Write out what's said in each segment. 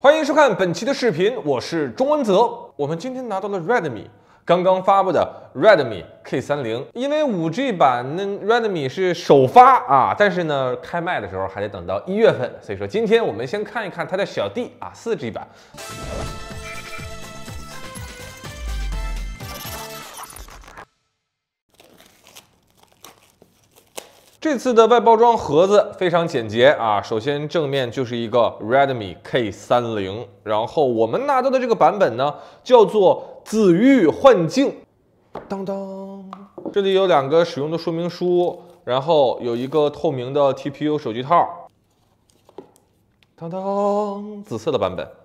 欢迎收看本期的视频，我是钟文泽。我们今天拿到了 Redmi 刚刚发布的 Redmi K30，因为 5G 版那 Redmi 是首发啊，但是呢，开卖的时候还得等到一月份，所以说今天我们先看一看它的小弟啊，4G 版。这次的外包装盒子非常简洁啊！首先正面就是一个 Redmi K30，然后我们拿到的这个版本呢叫做紫玉幻境。当当，这里有两个使用的说明书，然后有一个透明的 TPU 手机套。当当，紫色的版本。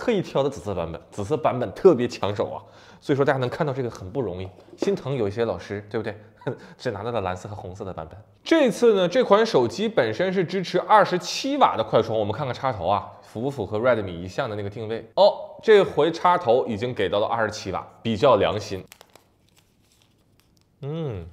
特意挑的紫色版本，紫色版本特别抢手啊，所以说大家能看到这个很不容易，心疼有一些老师，对不对？只拿到了蓝色和红色的版本。这次呢，这款手机本身是支持二十七瓦的快充，我们看看插头啊，符不符合 Redmi 一向的那个定位哦？这回插头已经给到了二十七瓦，比较良心。嗯，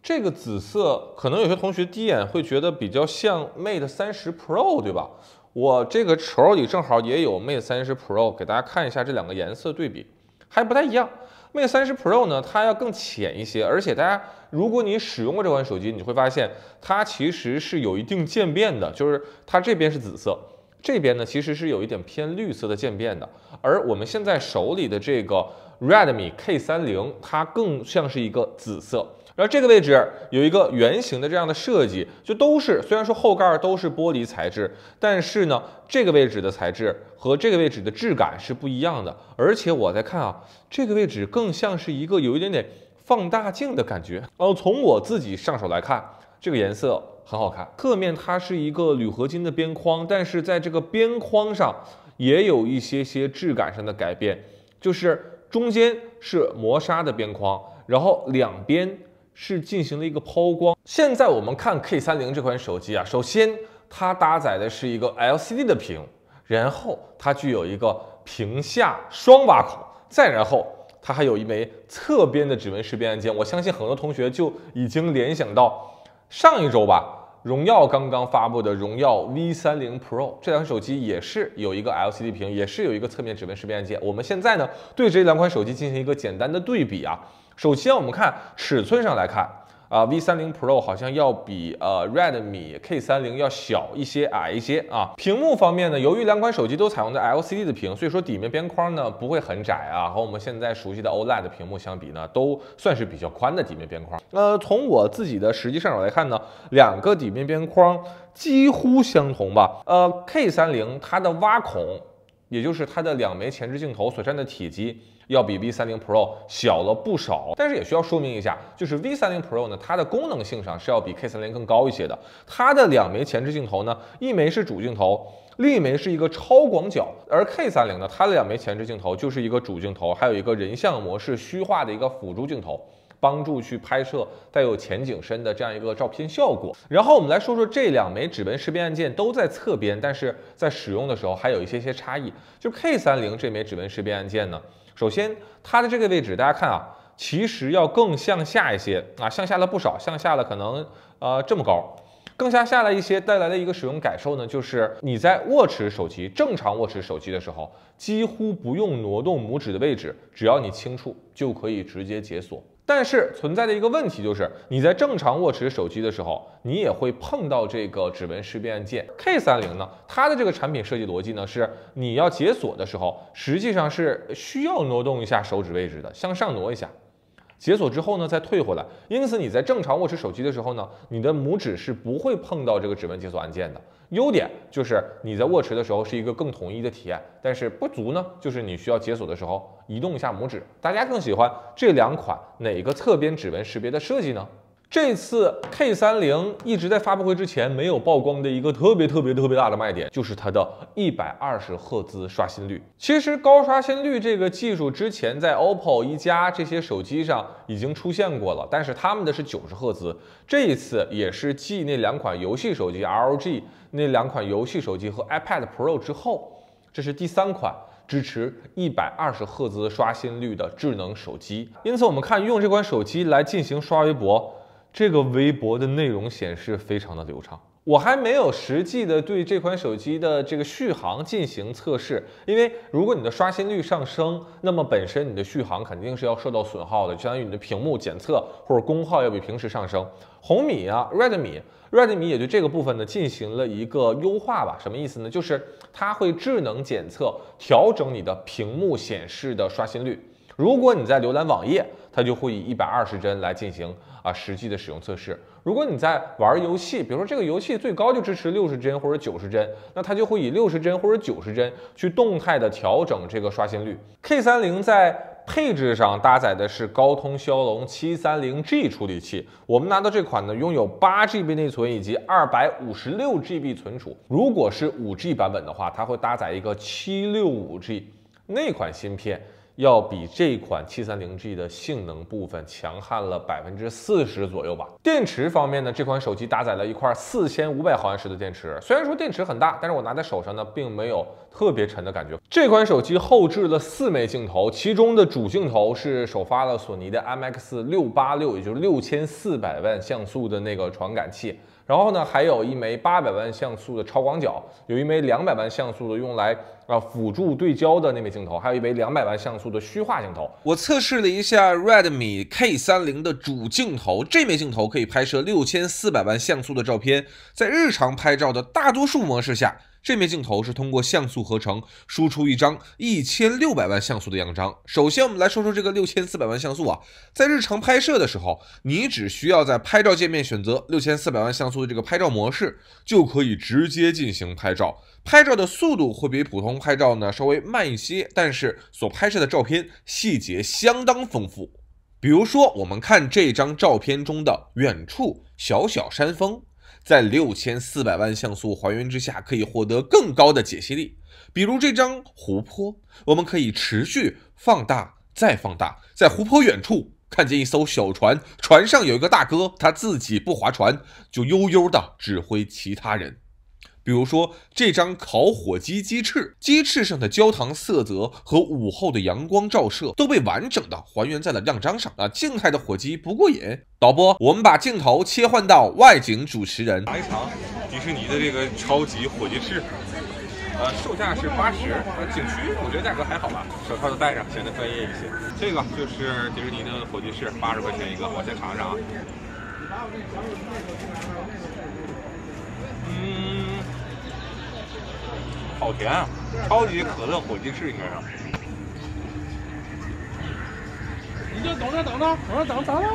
这个紫色可能有些同学第一眼会觉得比较像 Mate 三十 Pro，对吧？我这个手里正好也有 Mate 三十 Pro，给大家看一下这两个颜色对比还不太一样。Mate 三十 Pro 呢，它要更浅一些，而且大家如果你使用过这款手机，你会发现它其实是有一定渐变的，就是它这边是紫色，这边呢其实是有一点偏绿色的渐变的。而我们现在手里的这个 Redmi K 三零，它更像是一个紫色。然后这个位置有一个圆形的这样的设计，就都是虽然说后盖都是玻璃材质，但是呢，这个位置的材质和这个位置的质感是不一样的。而且我在看啊，这个位置更像是一个有一点点放大镜的感觉。呃，从我自己上手来看，这个颜色很好看。侧面它是一个铝合金的边框，但是在这个边框上也有一些些质感上的改变，就是中间是磨砂的边框，然后两边。是进行了一个抛光。现在我们看 K 三零这款手机啊，首先它搭载的是一个 LCD 的屏，然后它具有一个屏下双挖孔，再然后它还有一枚侧边的指纹识别按键。我相信很多同学就已经联想到上一周吧。荣耀刚刚发布的荣耀 V 三零 Pro 这两款手机也是有一个 LCD 屏，也是有一个侧面指纹识别按键。我们现在呢，对这两款手机进行一个简单的对比啊。首先我们看尺寸上来看。啊，V 三零 Pro 好像要比呃 Redmi K 三零要小一些，矮一些啊。屏幕方面呢，由于两款手机都采用的 LCD 的屏，所以说底面边框呢不会很窄啊，和我们现在熟悉的 OLED 的屏幕相比呢，都算是比较宽的底面边框。那从我自己的实际上手来看呢，两个底面边框几乎相同吧。呃，K 三零它的挖孔。也就是它的两枚前置镜头所占的体积要比 V30 Pro 小了不少，但是也需要说明一下，就是 V30 Pro 呢，它的功能性上是要比 K30 更高一些的。它的两枚前置镜头呢，一枚是主镜头，另一枚是一个超广角，而 K30 呢，它的两枚前置镜头就是一个主镜头，还有一个人像模式虚化的一个辅助镜头。帮助去拍摄带有前景深的这样一个照片效果。然后我们来说说这两枚指纹识别按键都在侧边，但是在使用的时候还有一些些差异。就 K 三零这枚指纹识别按键呢，首先它的这个位置大家看啊，其实要更向下一些啊，向下了不少，向下了可能呃这么高。更加下来一些带来的一个使用感受呢，就是你在握持手机，正常握持手机的时候，几乎不用挪动拇指的位置，只要你轻触就可以直接解锁。但是存在的一个问题就是，你在正常握持手机的时候，你也会碰到这个指纹识别按键。K 三零呢，它的这个产品设计逻辑呢是，你要解锁的时候，实际上是需要挪动一下手指位置的，向上挪一下。解锁之后呢，再退回来。因此你在正常握持手机的时候呢，你的拇指是不会碰到这个指纹解锁按键的。优点就是你在握持的时候是一个更统一的体验，但是不足呢，就是你需要解锁的时候移动一下拇指。大家更喜欢这两款哪个侧边指纹识别的设计呢？这次 K 三零一直在发布会之前没有曝光的一个特别特别特别大的卖点，就是它的一百二十赫兹刷新率。其实高刷新率这个技术之前在 OPPO 一加这些手机上已经出现过了，但是他们的是九十赫兹。这一次也是继那两款游戏手机 r o g 那两款游戏手机和 iPad Pro 之后，这是第三款支持一百二十赫兹刷新率的智能手机。因此我们看用这款手机来进行刷微博。这个微博的内容显示非常的流畅。我还没有实际的对这款手机的这个续航进行测试，因为如果你的刷新率上升，那么本身你的续航肯定是要受到损耗的，相当于你的屏幕检测或者功耗要比平时上升。红米啊，Redmi，Redmi 也对这个部分呢进行了一个优化吧？什么意思呢？就是它会智能检测调整你的屏幕显示的刷新率。如果你在浏览网页。它就会以一百二十帧来进行啊实际的使用测试。如果你在玩游戏，比如说这个游戏最高就支持六十帧或者九十帧，那它就会以六十帧或者九十帧去动态的调整这个刷新率。K 三零在配置上搭载的是高通骁龙七三零 G 处理器。我们拿到这款呢，拥有八 GB 内存以及二百五十六 GB 存储。如果是五 G 版本的话，它会搭载一个七六五 G 那款芯片。要比这款七三零 G 的性能部分强悍了百分之四十左右吧。电池方面呢，这款手机搭载了一块四千五百毫安时的电池，虽然说电池很大，但是我拿在手上呢，并没有特别沉的感觉。这款手机后置了四枚镜头，其中的主镜头是首发了索尼的 m x 六八六，也就是六千四百万像素的那个传感器。然后呢，还有一枚八百万像素的超广角，有一枚两百万像素的用来。啊，辅助对焦的那枚镜头，还有一枚两百万像素的虚化镜头。我测试了一下 Redmi K30 的主镜头，这枚镜头可以拍摄六千四百万像素的照片，在日常拍照的大多数模式下。这面镜头是通过像素合成输出一张一千六百万像素的样张。首先，我们来说说这个六千四百万像素啊，在日常拍摄的时候，你只需要在拍照界面选择六千四百万像素的这个拍照模式，就可以直接进行拍照。拍照的速度会比普通拍照呢稍微慢一些，但是所拍摄的照片细节相当丰富。比如说，我们看这张照片中的远处小小山峰。在六千四百万像素还原之下，可以获得更高的解析力。比如这张湖泊，我们可以持续放大再放大，在湖泊远处看见一艘小船，船上有一个大哥，他自己不划船，就悠悠的指挥其他人。比如说这张烤火鸡鸡翅，鸡翅上的焦糖色泽和午后的阳光照射都被完整的还原在了亮章上啊！静态的火鸡不过瘾，导播，我们把镜头切换到外景主持人。尝一尝迪士尼的这个超级火鸡翅，呃，售价是八十，景区我觉得价格还好吧。手套都戴上，显得专业一些。这个就是迪士尼的火鸡翅，八十块钱一个，我先尝尝啊。嗯。好甜，啊，超级可乐火鸡翅应该是。你就等着等着，等着等着。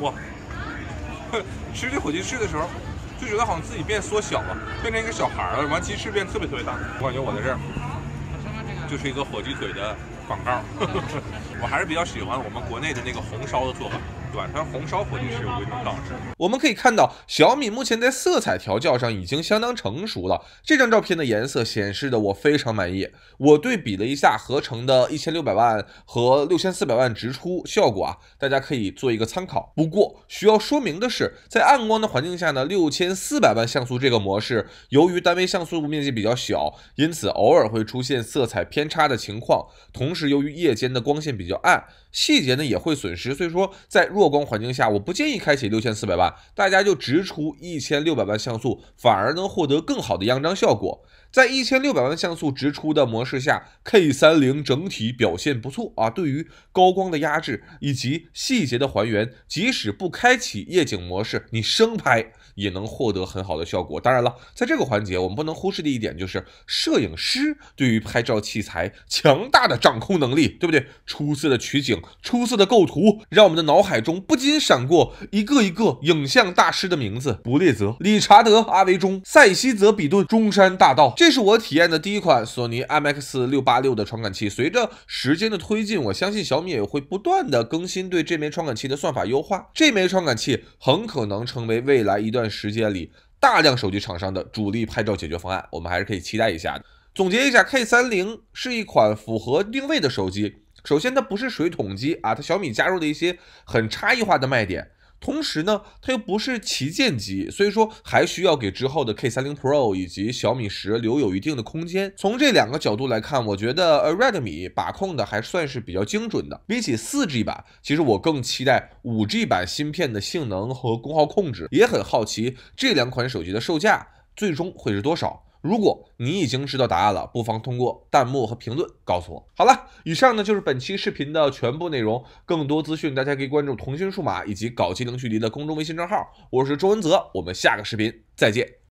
哇，吃这火鸡翅的时候，就觉得好像自己变缩小了，变成一个小孩了。完，鸡翅变特别特别大。我感觉我在这儿，就是一个火鸡腿的广告。我还是比较喜欢我们国内的那个红烧的做法。晚上红烧火鸡是有一种档次。我们可以看到，小米目前在色彩调教上已经相当成熟了。这张照片的颜色显示的我非常满意。我对比了一下合成的一千六百万和六千四百万直出效果啊，大家可以做一个参考。不过需要说明的是，在暗光的环境下呢六千四百万像素这个模式由于单位像素面积比较小，因此偶尔会出现色彩偏差的情况。同时由于夜间的光线比较暗。细节呢也会损失，所以说在弱光环境下，我不建议开启六千四百万，大家就直出一千六百万像素，反而能获得更好的样张效果。在一千六百万像素直出的模式下，K 三零整体表现不错啊，对于高光的压制以及细节的还原，即使不开启夜景模式，你生拍。也能获得很好的效果。当然了，在这个环节，我们不能忽视的一点就是摄影师对于拍照器材强大的掌控能力，对不对？出色的取景、出色的构图，让我们的脑海中不禁闪过一个一个影像大师的名字：布列泽、理查德、阿维中、塞西、泽比顿、中山大道。这是我体验的第一款索尼 IMX686 的传感器。随着时间的推进，我相信小米也会不断的更新对这枚传感器的算法优化。这枚传感器很可能成为未来一段。时间里，大量手机厂商的主力拍照解决方案，我们还是可以期待一下的。总结一下，K 三零是一款符合定位的手机。首先，它不是水桶机啊，它小米加入的一些很差异化的卖点。同时呢，它又不是旗舰机，所以说还需要给之后的 K30 Pro 以及小米十留有一定的空间。从这两个角度来看，我觉得 Redmi 把控的还算是比较精准的。比起 4G 版，其实我更期待 5G 版芯片的性能和功耗控制，也很好奇这两款手机的售价最终会是多少。如果你已经知道答案了，不妨通过弹幕和评论告诉我。好了，以上呢就是本期视频的全部内容。更多资讯，大家可以关注同心数码以及搞机零距离的公众微信账号。我是周文泽，我们下个视频再见。